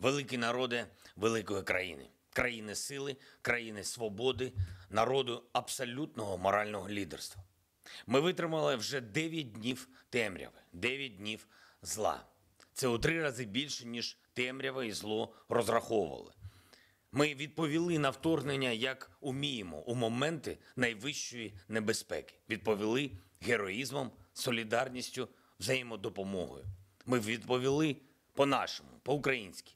великі народи великої країни, країни сили, країни свободи, народу абсолютного морального лідерства. Ми витримали вже 9 днів темряви, 9 днів зла. Це у три рази більше, ніж темрява і зло розраховували. Ми відповіли на вторгнення, як уміємо, у моменти найвищої небезпеки. Відповіли героїзмом, солідарністю, взаємодопомогою. Ми відповіли по-нашому, по-українськи,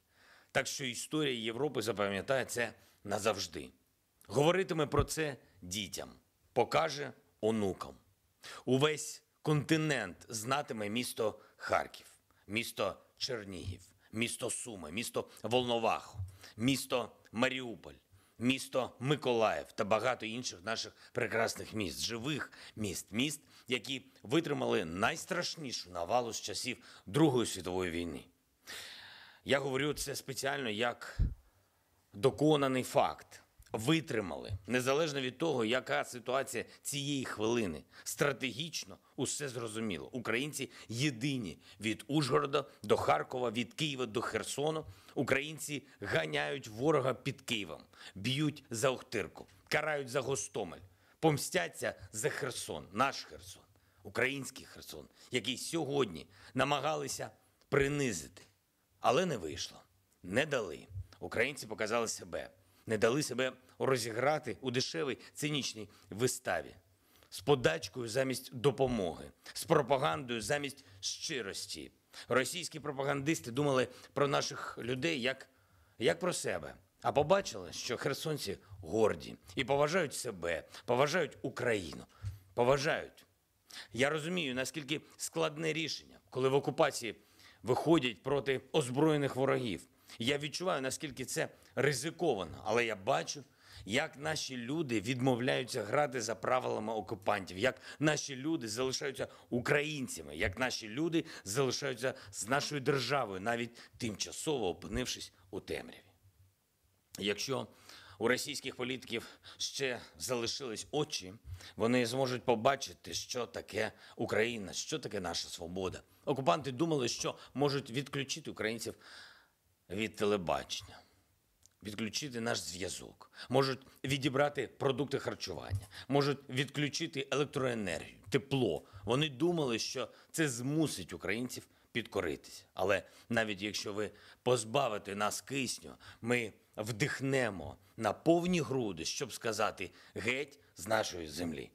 так що історія Європи запам'ятає це назавжди. Говоритиме про це дітям, покаже онукам. Увесь континент знатиме місто Харків, місто Чернігів, місто Суми, місто Волноваху, місто Маріуполь, місто Миколаїв та багато інших наших прекрасних міст, живих міст, міст, які витримали найстрашнішу навалу з часів Другої світової війни. Я говорю це спеціально як доконаний факт. Витримали незалежно від того, яка ситуація цієї хвилини. Стратегічно усе зрозуміло. Українці єдині від Ужгорода до Харкова, від Києва до Херсону. Українці ганяють ворога під Києвом, б'ють за Охтирку, карають за Гостомель, помстяться за Херсон, наш Херсон, український Херсон, який сьогодні намагалися принизити. Але не вийшло. Не дали. Українці показали себе, не дали себе розіграти у дешевій цинічній виставі. З подачкою замість допомоги, з пропагандою замість щирості. Російські пропагандисти думали про наших людей як як про себе, а побачили, що херсонці горді і поважають себе, поважають Україну, поважають. Я розумію, наскільки складне рішення, коли в окупації виходять проти озброєних ворогів. Я відчуваю, наскільки це ризиковано, але я бачу. Як наші люди відмовляються грати за правилами окупантів, як наші люди залишаються українцями, як наші люди залишаються з нашою державою, навіть тимчасово опинившись у темряві. Якщо у російських політиків ще залишились очі, вони зможуть побачити, що таке Україна, що таке наша свобода. Окупанти думали, що можуть відключити українців від телебачення, відключити наш зв'язок, можуть відібрати продукти харчування, можуть відключити електроенергію, тепло. Вони думали, що це змусить українців підкоритися. Але навіть якщо ви позбавите нас кисню, ми вдихнемо на повні груди, щоб сказати геть з нашої землі.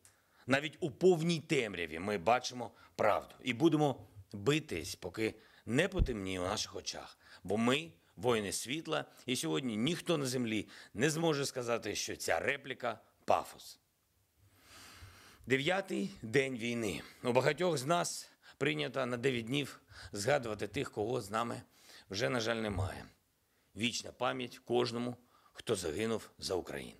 Навіть у повній темряві ми бачимо правду і будемо битись, поки не потемніє у наших очах. Бо ми воїни світла, і сьогодні ніхто на землі не зможе сказати, що ця репліка пафос. Дев'ятий день війни. У багатьох з нас прийнято на 9 днів згадувати тих, кого з нами вже, на жаль, немає. Вічна пам'ять кожному, хто загинув за Україну.